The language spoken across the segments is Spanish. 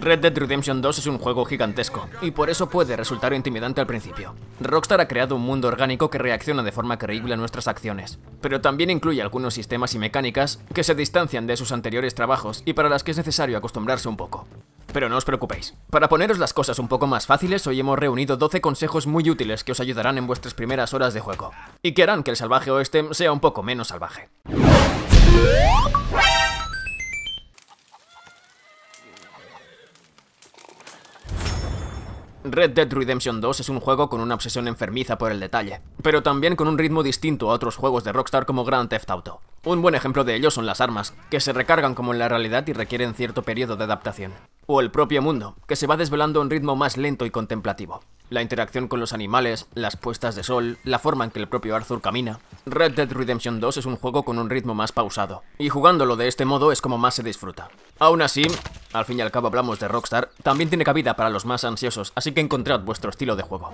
Red Dead Redemption 2 es un juego gigantesco, y por eso puede resultar intimidante al principio. Rockstar ha creado un mundo orgánico que reacciona de forma creíble a nuestras acciones, pero también incluye algunos sistemas y mecánicas que se distancian de sus anteriores trabajos y para las que es necesario acostumbrarse un poco. Pero no os preocupéis. Para poneros las cosas un poco más fáciles, hoy hemos reunido 12 consejos muy útiles que os ayudarán en vuestras primeras horas de juego, y que harán que el salvaje oeste sea un poco menos salvaje. Red Dead Redemption 2 es un juego con una obsesión enfermiza por el detalle, pero también con un ritmo distinto a otros juegos de Rockstar como Grand Theft Auto. Un buen ejemplo de ello son las armas, que se recargan como en la realidad y requieren cierto periodo de adaptación. O el propio mundo, que se va desvelando a un ritmo más lento y contemplativo. La interacción con los animales, las puestas de sol, la forma en que el propio Arthur camina. Red Dead Redemption 2 es un juego con un ritmo más pausado, y jugándolo de este modo es como más se disfruta. Aún así, al fin y al cabo hablamos de Rockstar, también tiene cabida para los más ansiosos, así que encontrad vuestro estilo de juego.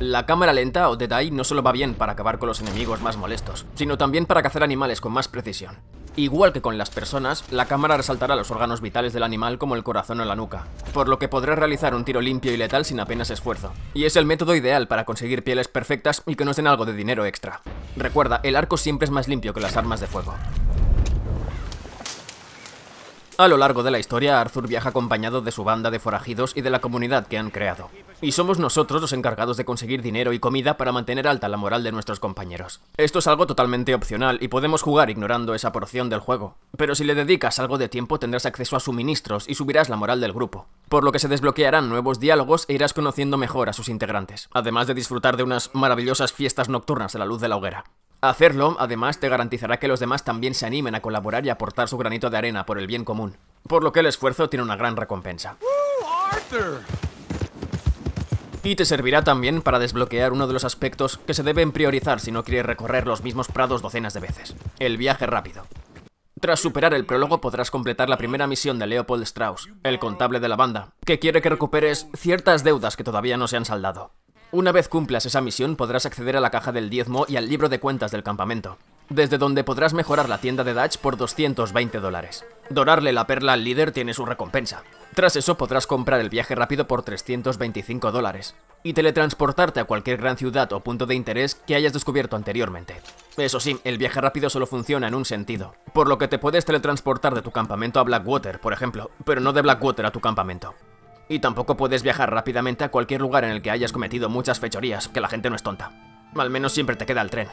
La cámara lenta o detalle no solo va bien para acabar con los enemigos más molestos, sino también para cazar animales con más precisión. Igual que con las personas, la cámara resaltará los órganos vitales del animal como el corazón o la nuca, por lo que podrás realizar un tiro limpio y letal sin apenas esfuerzo. Y es el método ideal para conseguir pieles perfectas y que nos den algo de dinero extra. Recuerda, el arco siempre es más limpio que las armas de fuego. A lo largo de la historia, Arthur viaja acompañado de su banda de forajidos y de la comunidad que han creado. Y somos nosotros los encargados de conseguir dinero y comida para mantener alta la moral de nuestros compañeros. Esto es algo totalmente opcional y podemos jugar ignorando esa porción del juego. Pero si le dedicas algo de tiempo tendrás acceso a suministros y subirás la moral del grupo. Por lo que se desbloquearán nuevos diálogos e irás conociendo mejor a sus integrantes, además de disfrutar de unas maravillosas fiestas nocturnas a la luz de la hoguera. Hacerlo, además, te garantizará que los demás también se animen a colaborar y aportar su granito de arena por el bien común, por lo que el esfuerzo tiene una gran recompensa. Y te servirá también para desbloquear uno de los aspectos que se deben priorizar si no quieres recorrer los mismos prados docenas de veces, el viaje rápido. Tras superar el prólogo podrás completar la primera misión de Leopold Strauss, el contable de la banda, que quiere que recuperes ciertas deudas que todavía no se han saldado. Una vez cumplas esa misión podrás acceder a la caja del diezmo y al libro de cuentas del campamento, desde donde podrás mejorar la tienda de Dutch por 220 dólares. Dorarle la perla al líder tiene su recompensa. Tras eso podrás comprar el viaje rápido por 325 dólares y teletransportarte a cualquier gran ciudad o punto de interés que hayas descubierto anteriormente. Eso sí, el viaje rápido solo funciona en un sentido, por lo que te puedes teletransportar de tu campamento a Blackwater, por ejemplo, pero no de Blackwater a tu campamento. Y tampoco puedes viajar rápidamente a cualquier lugar en el que hayas cometido muchas fechorías, que la gente no es tonta. Al menos siempre te queda el tren.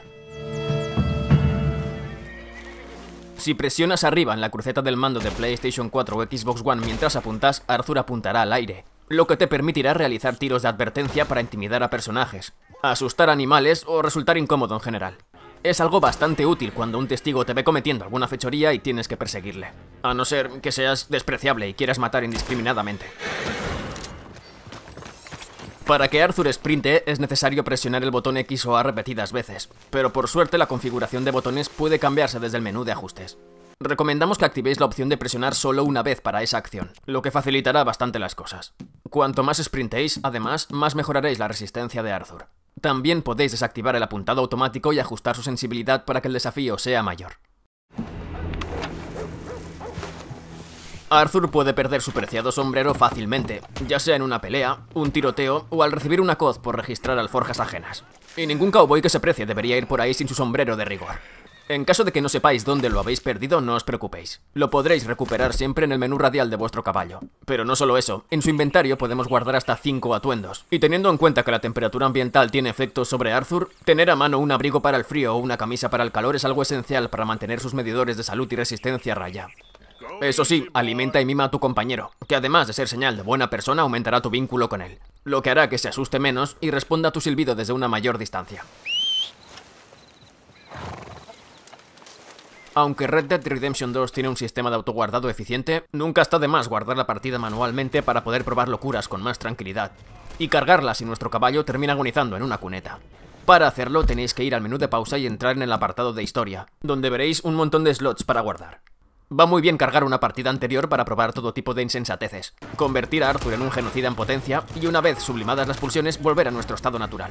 Si presionas arriba en la cruceta del mando de PlayStation 4 o Xbox One mientras apuntas, Arthur apuntará al aire, lo que te permitirá realizar tiros de advertencia para intimidar a personajes, asustar animales o resultar incómodo en general. Es algo bastante útil cuando un testigo te ve cometiendo alguna fechoría y tienes que perseguirle. A no ser que seas despreciable y quieras matar indiscriminadamente. Para que Arthur sprinte es necesario presionar el botón X o A repetidas veces, pero por suerte la configuración de botones puede cambiarse desde el menú de ajustes. Recomendamos que activéis la opción de presionar solo una vez para esa acción, lo que facilitará bastante las cosas. Cuanto más sprintéis, además, más mejoraréis la resistencia de Arthur. También podéis desactivar el apuntado automático y ajustar su sensibilidad para que el desafío sea mayor. Arthur puede perder su preciado sombrero fácilmente, ya sea en una pelea, un tiroteo o al recibir una coz por registrar alforjas ajenas. Y ningún cowboy que se precie debería ir por ahí sin su sombrero de rigor. En caso de que no sepáis dónde lo habéis perdido, no os preocupéis. Lo podréis recuperar siempre en el menú radial de vuestro caballo. Pero no solo eso, en su inventario podemos guardar hasta 5 atuendos. Y teniendo en cuenta que la temperatura ambiental tiene efectos sobre Arthur, tener a mano un abrigo para el frío o una camisa para el calor es algo esencial para mantener sus medidores de salud y resistencia a raya. Eso sí, alimenta y mima a tu compañero, que además de ser señal de buena persona, aumentará tu vínculo con él, lo que hará que se asuste menos y responda a tu silbido desde una mayor distancia. Aunque Red Dead Redemption 2 tiene un sistema de autoguardado eficiente, nunca está de más guardar la partida manualmente para poder probar locuras con más tranquilidad, y cargarla si nuestro caballo termina agonizando en una cuneta. Para hacerlo tenéis que ir al menú de pausa y entrar en el apartado de historia, donde veréis un montón de slots para guardar. Va muy bien cargar una partida anterior para probar todo tipo de insensateces, convertir a Arthur en un genocida en potencia y una vez sublimadas las pulsiones volver a nuestro estado natural.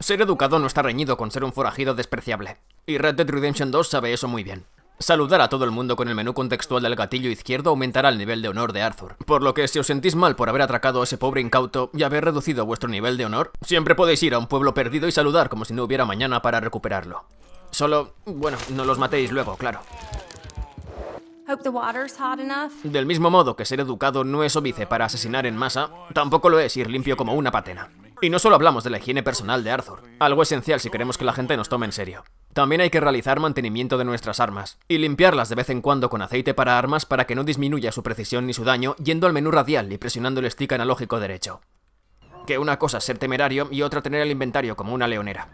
Ser educado no está reñido con ser un forajido despreciable, y Red Dead Redemption 2 sabe eso muy bien. Saludar a todo el mundo con el menú contextual del gatillo izquierdo aumentará el nivel de honor de Arthur, por lo que si os sentís mal por haber atracado a ese pobre incauto y haber reducido vuestro nivel de honor, siempre podéis ir a un pueblo perdido y saludar como si no hubiera mañana para recuperarlo. Solo, bueno, no los matéis luego, claro. Del mismo modo que ser educado no es obice para asesinar en masa, tampoco lo es ir limpio como una patena. Y no solo hablamos de la higiene personal de Arthur, algo esencial si queremos que la gente nos tome en serio. También hay que realizar mantenimiento de nuestras armas, y limpiarlas de vez en cuando con aceite para armas para que no disminuya su precisión ni su daño yendo al menú radial y presionando el stick analógico derecho. Que una cosa es ser temerario y otra tener el inventario como una leonera.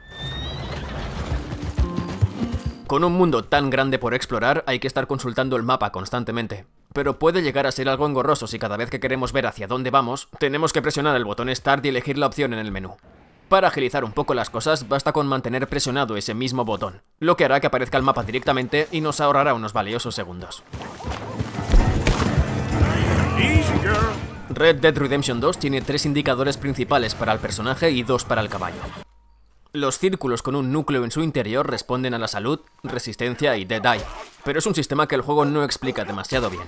Con un mundo tan grande por explorar, hay que estar consultando el mapa constantemente. Pero puede llegar a ser algo engorroso si cada vez que queremos ver hacia dónde vamos, tenemos que presionar el botón Start y elegir la opción en el menú. Para agilizar un poco las cosas, basta con mantener presionado ese mismo botón, lo que hará que aparezca el mapa directamente y nos ahorrará unos valiosos segundos. Red Dead Redemption 2 tiene tres indicadores principales para el personaje y dos para el caballo. Los círculos con un núcleo en su interior responden a la salud, resistencia y Dead Eye, pero es un sistema que el juego no explica demasiado bien.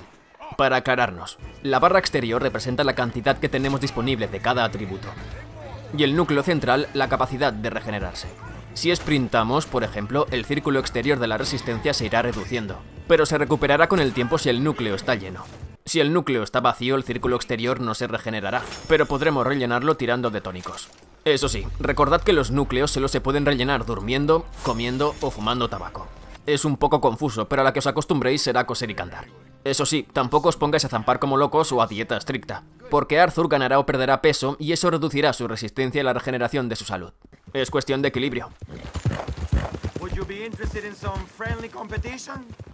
Para aclararnos, la barra exterior representa la cantidad que tenemos disponible de cada atributo, y el núcleo central la capacidad de regenerarse. Si sprintamos, por ejemplo, el círculo exterior de la resistencia se irá reduciendo, pero se recuperará con el tiempo si el núcleo está lleno. Si el núcleo está vacío, el círculo exterior no se regenerará, pero podremos rellenarlo tirando de tónicos. Eso sí, recordad que los núcleos solo se pueden rellenar durmiendo, comiendo o fumando tabaco. Es un poco confuso, pero a la que os acostumbréis será coser y cantar. Eso sí, tampoco os pongáis a zampar como locos o a dieta estricta, porque Arthur ganará o perderá peso y eso reducirá su resistencia y la regeneración de su salud. Es cuestión de equilibrio.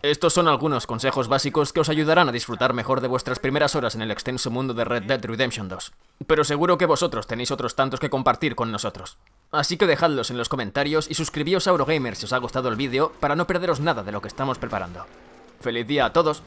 Estos son algunos consejos básicos que os ayudarán a disfrutar mejor de vuestras primeras horas en el extenso mundo de Red Dead Redemption 2. Pero seguro que vosotros tenéis otros tantos que compartir con nosotros. Así que dejadlos en los comentarios y suscribíos a Eurogamer si os ha gustado el vídeo para no perderos nada de lo que estamos preparando. ¡Feliz día a todos!